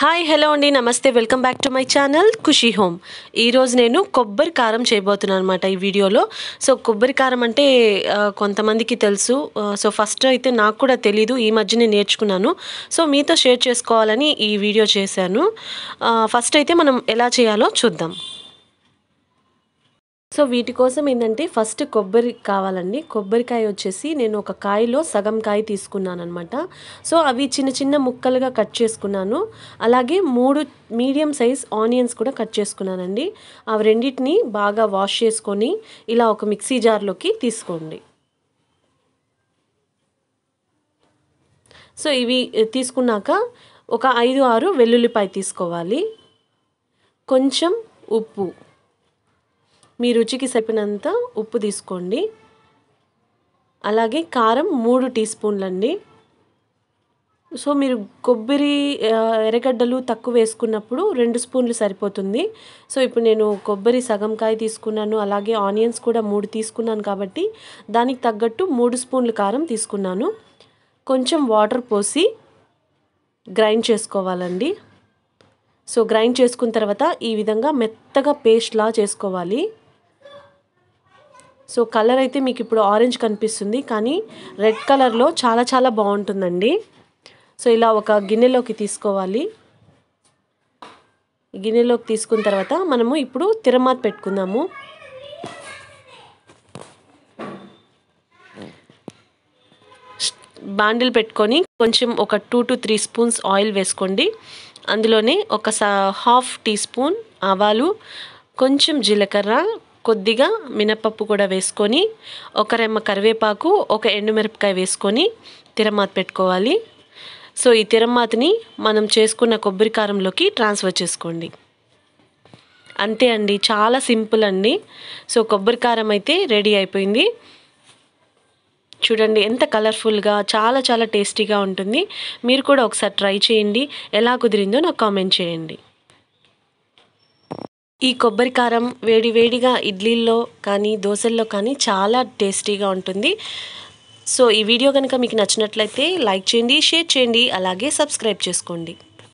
hi hello అండి నమస్తే welcome back to my channel Khushi home ఈరోజు నేను కొబ్బరి కారం చేయబోతున్నాను అనమాట ఈ వీడియోలో సో కొబ్బరి కారం అంటే కొంతమందికి తెలుసు సో ఫస్ట్ అయితే నాకు కూడా తెలీదు ఈ మధ్యనే నేర్చుకున్నాను సో మీతో షేర్ చేసుకోవాలని ఈ వీడియో చేశాను ఫస్ట్ అయితే మనం ఎలా చేయాలో చూద్దాం సో వీటి కోసం ఏంటంటే ఫస్ట్ కొబ్బరి కావాలండి కొబ్బరికాయ వచ్చేసి నేను ఒక కాయలో సగం కాయ తీసుకున్నాను అనమాట సో అవి చిన్న చిన్న ముక్కలుగా కట్ చేసుకున్నాను అలాగే మూడు మీడియం సైజ్ ఆనియన్స్ కూడా కట్ చేసుకున్నానండి అవి రెండింటిని బాగా వాష్ చేసుకొని ఇలా ఒక మిక్సీ జార్లోకి తీసుకోండి సో ఇవి తీసుకున్నాక ఒక ఐదు ఆరు వెల్లుల్లిపాయ తీసుకోవాలి కొంచెం ఉప్పు మీ రుచికి సరిపినంత ఉప్పు తీసుకోండి అలాగే కారం మూడు టీ స్పూన్లండి సో మీరు కొబ్బరి ఎర్రగడ్డలు తక్కువ వేసుకున్నప్పుడు రెండు స్పూన్లు సరిపోతుంది సో ఇప్పుడు నేను కొబ్బరి సగం కాయ తీసుకున్నాను అలాగే ఆనియన్స్ కూడా మూడు తీసుకున్నాను కాబట్టి దానికి తగ్గట్టు మూడు స్పూన్లు కారం తీసుకున్నాను కొంచెం వాటర్ పోసి గ్రైండ్ చేసుకోవాలండి సో గ్రైండ్ చేసుకున్న తర్వాత ఈ విధంగా మెత్తగా పేస్ట్లా చేసుకోవాలి సో కలర్ అయితే మీకు ఇప్పుడు ఆరెంజ్ కనిపిస్తుంది కానీ రెడ్ కలర్లో చాలా చాలా బాగుంటుందండి సో ఇలా ఒక గిన్నెలోకి తీసుకోవాలి గిన్నెలోకి తీసుకున్న తర్వాత మనము ఇప్పుడు తిరమాత పెట్టుకుందాము బాండిల్ పెట్టుకొని కొంచెం ఒక two to three spoons oil వేసుకోండి అందులోనే ఒక హాఫ్ టీ స్పూన్ ఆవాలు కొంచెం జీలకర్ర కొద్దిగా మినపప్పు కూడా వేసుకొని ఒక రెమ్మ కరివేపాకు ఒక ఎండుమిరపకాయ వేసుకొని తిరమాత పెట్టుకోవాలి సో ఈ తిరమాతని మనం చేసుకున్న కొబ్బరి కారంలోకి ట్రాన్స్ఫర్ చేసుకోండి అంతే అండి చాలా సింపుల్ అండి సో కొబ్బరి కారం అయితే రెడీ అయిపోయింది చూడండి ఎంత కలర్ఫుల్గా చాలా చాలా టేస్టీగా ఉంటుంది మీరు కూడా ఒకసారి ట్రై చేయండి ఎలా కుదిరిందో నాకు కామెంట్ చేయండి ఈ కొబ్బరి కారం వేడివేడిగా ఇడ్లీల్లో కానీ దోశల్లో కానీ చాలా టేస్టీగా ఉంటుంది సో ఈ వీడియో కనుక మీకు నచ్చినట్లయితే లైక్ చేయండి షేర్ చేయండి అలాగే సబ్స్క్రైబ్ చేసుకోండి